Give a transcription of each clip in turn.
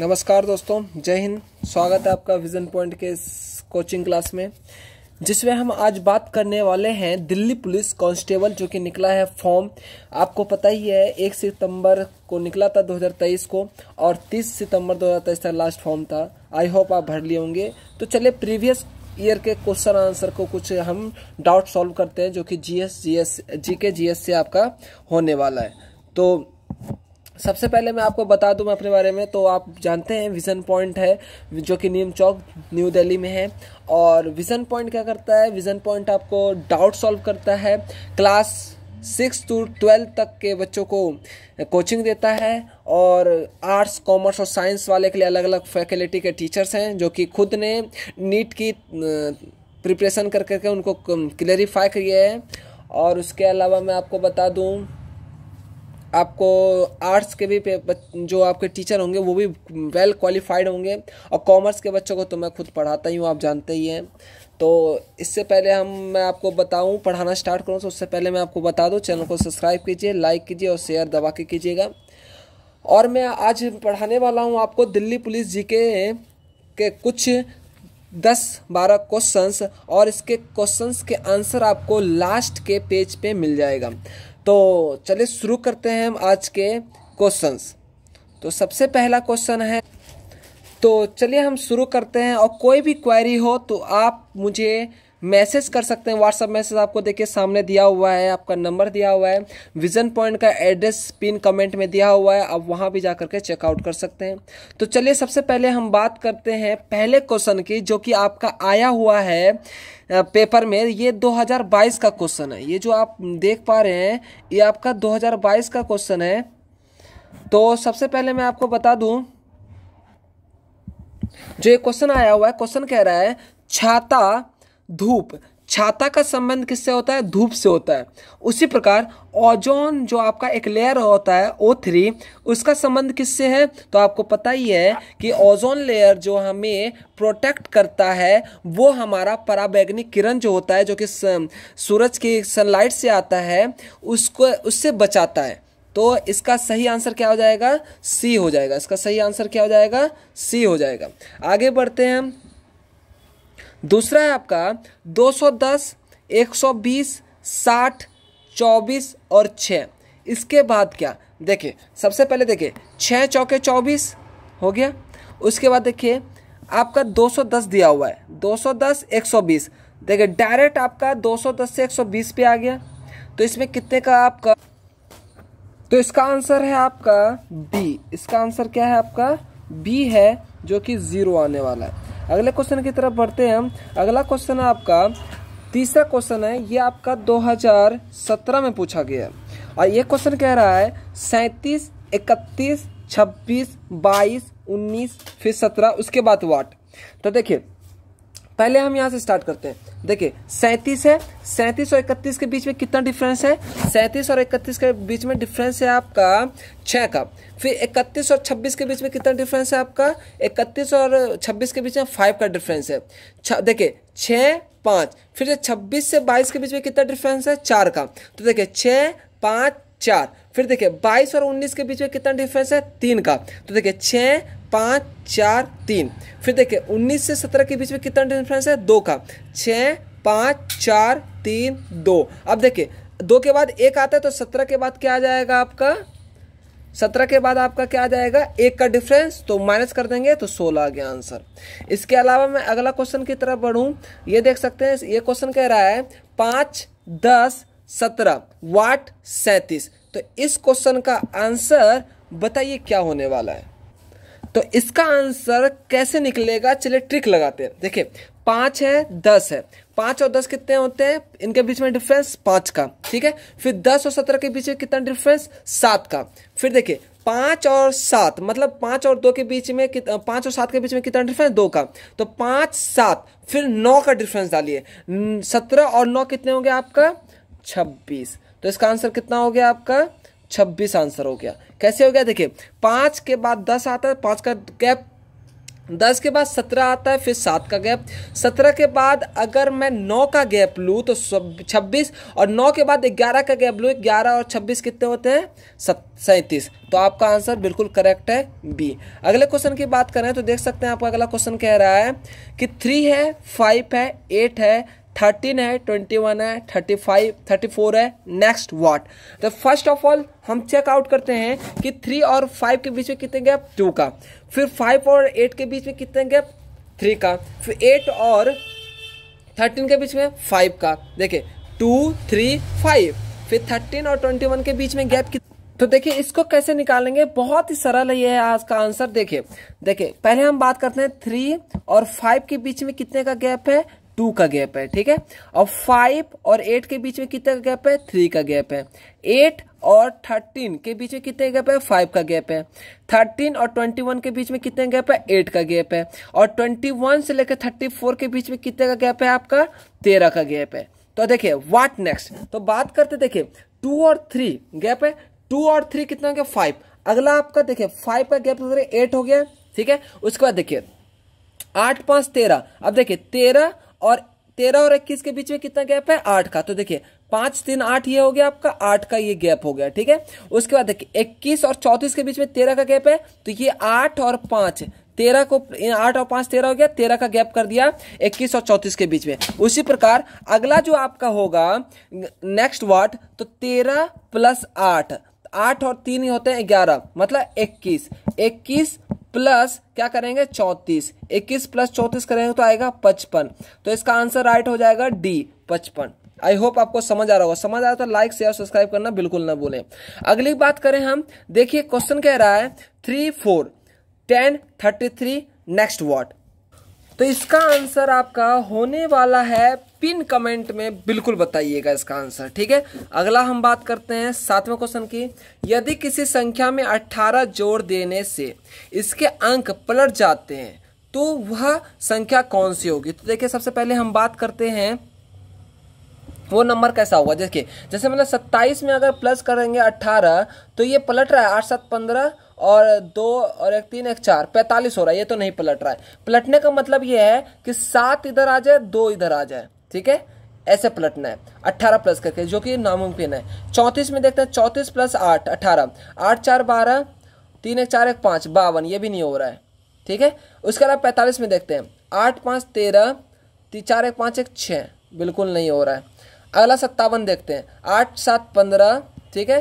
नमस्कार दोस्तों जय हिंद स्वागत है आपका विजन पॉइंट के कोचिंग क्लास में जिसमें हम आज बात करने वाले हैं दिल्ली पुलिस कांस्टेबल जो कि निकला है फॉर्म आपको पता ही है एक सितंबर को निकला था 2023 को और 30 सितंबर 2023 तक लास्ट फॉर्म था आई होप आप भर लिए होंगे तो चलिए प्रीवियस ईयर के क्वेश्चन आंसर को कुछ हम डाउट सॉल्व करते हैं जो कि जी के जी एस से आपका होने वाला है तो सबसे पहले मैं आपको बता दूं अपने बारे में तो आप जानते हैं विज़न पॉइंट है जो कि नीम चौक न्यू दिल्ली में है और विज़न पॉइंट क्या करता है विज़न पॉइंट आपको डाउट सॉल्व करता है क्लास सिक्स टू ट्वेल्थ तक के बच्चों को कोचिंग देता है और आर्ट्स कॉमर्स और साइंस वाले के लिए अलग अलग फैकल्टी के टीचर्स हैं जो कि खुद ने नीट की प्रिपरेशन कर करके उनको क्लेरिफाई किया है और उसके अलावा मैं आपको बता दूँ आपको आर्ट्स के भी जो आपके टीचर होंगे वो भी वेल क्वालिफाइड होंगे और कॉमर्स के बच्चों को तो मैं खुद पढ़ाता ही हूँ आप जानते ही हैं तो इससे पहले हम मैं आपको बताऊं पढ़ाना स्टार्ट करूं तो उससे पहले मैं आपको बता दूं चैनल को सब्सक्राइब कीजिए लाइक कीजिए और शेयर दबा के कीजिएगा और मैं आज पढ़ाने वाला हूं आपको दिल्ली पुलिस जी के, के कुछ दस बारह क्वेश्चंस और इसके क्वेश्चंस के आंसर आपको लास्ट के पेज पे मिल जाएगा तो चलिए शुरू करते हैं हम आज के क्वेश्चंस तो सबसे पहला क्वेश्चन है तो चलिए हम शुरू करते हैं और कोई भी क्वेरी हो तो आप मुझे मैसेज कर सकते हैं व्हाट्सअप मैसेज आपको देखिए सामने दिया हुआ है आपका नंबर दिया हुआ है विजन पॉइंट का एड्रेस पिन कमेंट में दिया हुआ है आप वहाँ भी जा करके चेकआउट कर सकते हैं तो चलिए सबसे पहले हम बात करते हैं पहले क्वेश्चन की जो कि आपका आया हुआ है पेपर में ये 2022 का क्वेश्चन है ये जो आप देख पा रहे हैं ये आपका दो का क्वेश्चन है तो सबसे पहले मैं आपको बता दूँ जो ये क्वेश्चन आया हुआ है क्वेश्चन कह रहा है छाता धूप छाता का संबंध किससे होता है धूप से होता है उसी प्रकार ओजोन जो आपका एक लेयर होता है ओ थ्री उसका संबंध किससे है तो आपको पता ही है कि ओजोन लेयर जो हमें प्रोटेक्ट करता है वो हमारा पराबैग्निक किरण जो होता है जो कि सूरज की सनलाइट से आता है उसको उससे बचाता है तो इसका सही आंसर क्या हो जाएगा सी हो जाएगा इसका सही आंसर क्या हो जाएगा सी हो जाएगा आगे बढ़ते हैं हम दूसरा है आपका 210, 120, 60, 24 और 6 इसके बाद क्या देखिए सबसे पहले देखिए छः चौके चौबीस हो गया उसके बाद देखिए आपका 210 दिया हुआ है 210 120 देखिए डायरेक्ट आपका 210 से 120 पे आ गया तो इसमें कितने का आपका तो इसका आंसर है आपका बी इसका आंसर क्या है आपका बी है जो कि ज़ीरो आने वाला है अगले क्वेश्चन की तरफ बढ़ते हैं हम अगला क्वेश्चन है आपका तीसरा क्वेश्चन है ये आपका 2017 में पूछा गया और ये क्वेश्चन कह रहा है सैंतीस इकतीस छब्बीस बाईस उन्नीस फिर सत्रह उसके बाद वाट तो देखिए पहले हम यहाँ से स्टार्ट करते हैं देखिए सैंतीस है सैंतीस और इकतीस के बीच में कितना डिफरेंस है सैंतीस और इकतीस के बीच में डिफरेंस है आपका छः का फिर इकतीस और छब्बीस के बीच में कितना डिफरेंस है आपका इकतीस और छब्बीस के बीच में फाइव का डिफरेंस है देखिए छः पाँच फिर छब्बीस से बाईस के बीच में कितना डिफरेंस है चार का तो देखिए छः पाँच चार फिर देखिए बाईस और उन्नीस के बीच में कितना डिफरेंस है तीन का तो देखिए छः पाँच चार तीन फिर देखिए उन्नीस से सत्रह के बीच में कितना डिफरेंस है दो का छः पाँच चार तीन दो अब देखिए दो के बाद एक आता है तो सत्रह के बाद क्या आ जाएगा आपका सत्रह के बाद आपका क्या आ जाएगा एक का डिफरेंस तो माइनस कर देंगे तो सोलह आ गया आंसर इसके अलावा मैं अगला क्वेश्चन की तरफ बढ़ूँ ये देख सकते हैं ये क्वेश्चन कह रहा है पाँच दस सत्रह वाट सैंतीस तो इस क्वेश्चन का आंसर बताइए क्या होने वाला है तो इसका आंसर कैसे निकलेगा चलिए ट्रिक लगाते हैं देखिए पाँच है दस है पाँच और दस कितने होते हैं इनके बीच में डिफरेंस पाँच का ठीक है फिर दस और सत्रह के बीच में कितना डिफरेंस सात का फिर देखिए पाँच और सात मतलब पाँच और दो के बीच में पाँच और सात के बीच में कितना डिफरेंस दो का तो पाँच सात फिर नौ का डिफरेंस डालिए सत्रह और नौ कितने होंगे आपका छब्बीस तो इसका आंसर कितना हो गया आपका छब्बीस आंसर हो गया कैसे हो गया देखिए पाँच के बाद दस आता है पाँच का गैप दस के बाद सत्रह आता है फिर सात का गैप सत्रह के बाद अगर मैं नौ का गैप लूँ तो छब्बीस और नौ के बाद ग्यारह का गैप लूँ ग्यारह और छब्बीस कितने होते हैं सैंतीस तो आपका आंसर बिल्कुल करेक्ट है बी अगले क्वेश्चन की बात करें तो देख सकते हैं आपका अगला क्वेश्चन कह रहा है कि थ्री है फाइव है एट है थर्टीन है ट्वेंटी वन है थर्टी फाइव थर्टी फोर है नेक्स्ट वाट तो फर्स्ट ऑफ ऑल हम चेकआउट करते हैं कि थ्री और फाइव के बीच में कितने गैप टू का फिर फाइव और एट के बीच में कितने गैप थ्री का फिर एट और थर्टीन के बीच में फाइव का देखिए टू थ्री फाइव फिर थर्टीन और ट्वेंटी वन के बीच में गैप कितना तो देखिए इसको कैसे निकालेंगे बहुत ही सरल है ये है आज का आंसर देखिए देखिए पहले हम बात करते हैं थ्री और फाइव के बीच में कितने का गैप है टू का गैप है ठीक है और फाइव और एट के बीच में कितने का गैप है थ्री का गैप है एट और थर्टीन के बीच में कितने गैप है फाइव का गैप है थर्टीन और ट्वेंटी वन के बीच में कितने गैप है एट का गैप है और ट्वेंटी वन से लेकर थर्टी फोर के बीच में कितने का गैप है आपका तेरह का गैप है तो देखिए व्हाट नेक्स्ट तो बात करते देखिए टू और थ्री गैप है टू और थ्री कितना गया फाइव अगला आपका देखिए फाइव का गैप एट हो गया ठीक है उसके बाद देखिए आठ पांच तेरह अब देखिए तेरह और तेरह और इक्कीस के बीच में कितना गैप है आठ का तो देखिए पांच तीन आठ ये हो गया आपका आठ का ये गैप हो गया ठीक है उसके बाद देखिए इक्कीस और चौतीस के बीच में तेरह का गैप है तो ये आठ और पांच तेरह को आठ और पांच तेरह हो गया तेरह का गैप कर दिया इक्कीस और चौतीस के बीच में उसी प्रकार अगला जो आपका होगा नेक्स्ट वर्ड तो तेरह प्लस आठ आठ और तीन ही होते हैं ग्यारह मतलब इक्कीस इक्कीस प्लस क्या करेंगे चौंतीस इक्कीस प्लस चौंतीस करेंगे तो आएगा पचपन तो इसका आंसर राइट हो जाएगा डी पचपन आई होप आपको समझ आ रहा होगा समझ आ रहा तो लाइक शेयर सब्सक्राइब करना बिल्कुल ना भूलें अगली बात करें हम देखिए क्वेश्चन कह रहा है three four ten thirty three next what तो इसका आंसर आपका होने वाला है पिन कमेंट में बिल्कुल बताइएगा इसका आंसर ठीक है अगला हम बात करते हैं सातवें क्वेश्चन की यदि किसी संख्या में अट्ठारह जोड़ देने से इसके अंक पलट जाते हैं तो वह संख्या कौन सी होगी तो देखिए सबसे पहले हम बात करते हैं वो नंबर कैसा होगा देखिए जैसे मतलब सत्ताईस में अगर प्लस करेंगे अट्ठारह तो ये पलट रहा है आठ सात पंद्रह और दो और एक तीन एक चार पैंतालीस हो रहा है ये तो नहीं पलट रहा है पलटने का मतलब ये है कि सात इधर आ जाए दो इधर आ जाए ठीक है ऐसे पलटना है अट्ठारह प्लस करके जो कि नामुमकिन है चौंतीस में देखते हैं चौंतीस प्लस आठ अट्ठारह आठ चार बारह तीन एक चार एक पाँच बावन ये भी नहीं हो रहा है ठीक है उसके अलावा पैंतालीस में देखते हैं आठ पाँच तेरह चार एक पाँच एक छः बिल्कुल नहीं हो रहा है अगला सत्तावन देखते हैं आठ सात पंद्रह ठीक है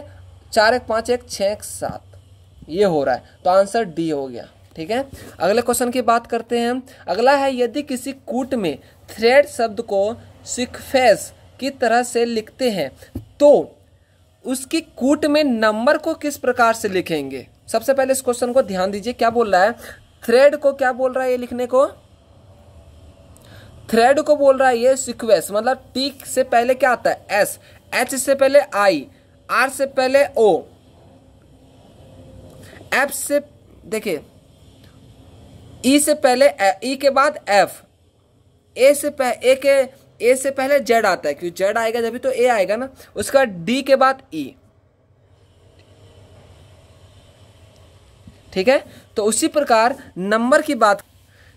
चार एक पाँच एक छः एक सात ये हो रहा है तो आंसर डी हो गया ठीक है अगले क्वेश्चन की बात करते हैं अगला है यदि किसी कूट में थ्रेड शब्द को सिकफेस की तरह से लिखते हैं तो उसकी कूट में नंबर को किस प्रकार से लिखेंगे सबसे पहले इस क्वेश्चन को ध्यान दीजिए क्या बोल रहा है थ्रेड को क्या बोल रहा है ये लिखने को थ्रेड को बोल रहा है ये सिक्वेंस मतलब टी से पहले क्या आता है एस एच से पहले आई आर से पहले ओ एफ से देखिए ई e से पहले ई e के बाद एफ ए से पह ए के ए से पहले जेड आता है क्योंकि जेड आएगा जब तो ए आएगा ना उसका डी के बाद ई e. ठीक है तो उसी प्रकार नंबर की बात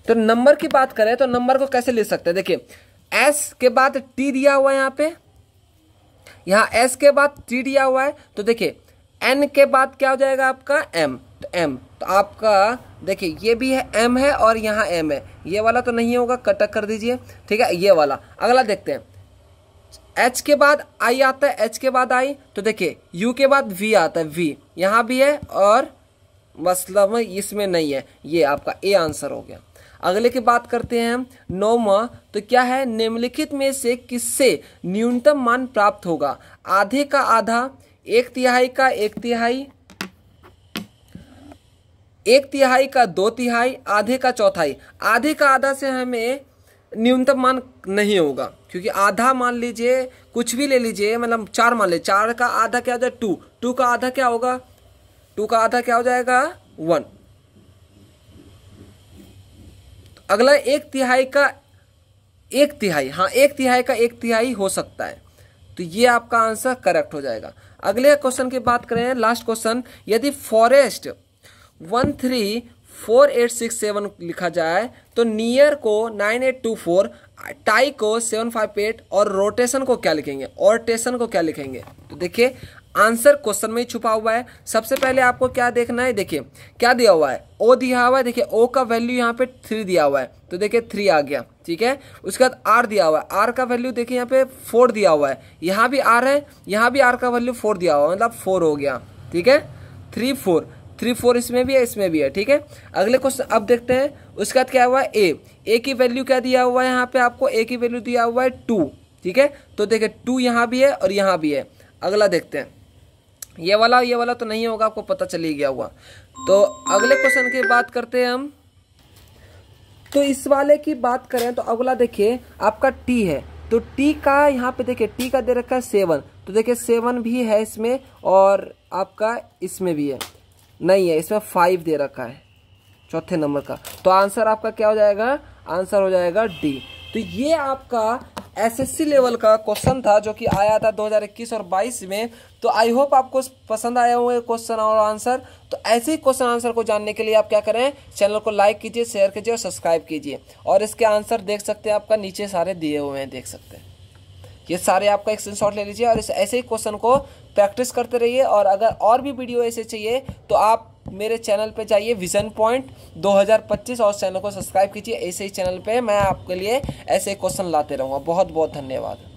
तो नंबर की बात करें तो नंबर को कैसे ले सकते हैं देखिए एस के बाद टी दिया हुआ है यहाँ पे यहाँ एस के बाद टी दिया हुआ है तो देखिए एन के बाद क्या हो जाएगा आपका एम तो एम तो आपका देखिए ये भी है एम है और यहाँ एम है ये वाला तो नहीं होगा कटक कर दीजिए ठीक है ये वाला अगला देखते हैं एच के बाद आई आता है एच के बाद आई तो देखिए यू के बाद वी आता है वी यहाँ भी है और मतलब इसमें नहीं है ये आपका ए आंसर हो गया अगले की बात करते हैं नौवा तो क्या है निम्नलिखित में से किससे न्यूनतम मान प्राप्त होगा आधे का आधा एक तिहाई का एक तिहाई एक तिहाई का दो तिहाई आधे का चौथाई आधे का आधा से हमें न्यूनतम मान नहीं होगा क्योंकि आधा मान लीजिए कुछ भी ले लीजिए मतलब चार मान लीजिए चार का आधा क्या हो जाए टू टू का आधा क्या होगा टू का आधा क्या हो जाएगा वन अगला एक तिहाई का एक तिहाई हाँ एक तिहाई का एक तिहाई हो सकता है तो ये आपका आंसर करेक्ट हो जाएगा अगले क्वेश्चन की बात करें लास्ट क्वेश्चन यदि forest one three four eight six seven लिखा जाए तो नियर को nine eight two four tie को सेवन फाइव एट और रोटेशन को क्या लिखेंगे ऑर्टेशन को क्या लिखेंगे तो देखिए आंसर क्वेश्चन में ही छुपा हुआ है सबसे पहले आपको क्या देखना है देखिए क्या दिया हुआ है ओ दिया हुआ है देखिए ओ का वैल्यू यहाँ पे थ्री दिया हुआ है तो देखिए थ्री आ गया ठीक है उसके बाद आर दिया हुआ है आर का वैल्यू देखिए यहाँ पे फोर दिया हुआ है यहाँ भी आर है यहाँ भी आर का वैल्यू फोर दिया हुआ है मतलब फोर हो गया ठीक है थ्री फोर थ्री फोर इसमें भी है इसमें भी है ठीक है अगले क्वेश्चन अब देखते हैं उसके बाद क्या हुआ है ए ए की वैल्यू क्या दिया हुआ है यहाँ पे आपको ए की वैल्यू दिया हुआ है टू ठीक है तो देखिए टू यहाँ भी है और यहाँ भी है अगला देखते हैं ये वाला ये वाला तो नहीं होगा आपको पता चल ही गया हुआ तो अगले क्वेश्चन की बात करते हैं हम तो इस वाले की बात करें तो अगला देखिए आपका टी है तो टी का यहाँ पे देखिए टी का दे रखा है सेवन तो देखिए सेवन भी है इसमें और आपका इसमें भी है नहीं है इसमें फाइव दे रखा है चौथे नंबर का तो आंसर आपका क्या हो जाएगा आंसर हो जाएगा डी तो ये आपका एसएससी लेवल का क्वेश्चन था जो कि आया था 2021 और 22 में तो आई होप आपको पसंद आया हुए क्वेश्चन और आंसर तो ऐसे ही क्वेश्चन आंसर को जानने के लिए आप क्या करें चैनल को लाइक कीजिए शेयर कीजिए और सब्सक्राइब कीजिए और इसके आंसर देख सकते हैं आपका नीचे सारे दिए हुए हैं देख सकते हैं ये सारे आपका एक स्क्रीनशॉट ले लीजिए और इस ऐसे ही क्वेश्चन को प्रैक्टिस करते रहिए और अगर और भी वीडियो ऐसे चाहिए तो आप मेरे चैनल पे जाइए विजन पॉइंट 2025 और चैनल को सब्सक्राइब कीजिए ऐसे ही चैनल पे मैं आपके लिए ऐसे क्वेश्चन लाते रहूँगा बहुत बहुत धन्यवाद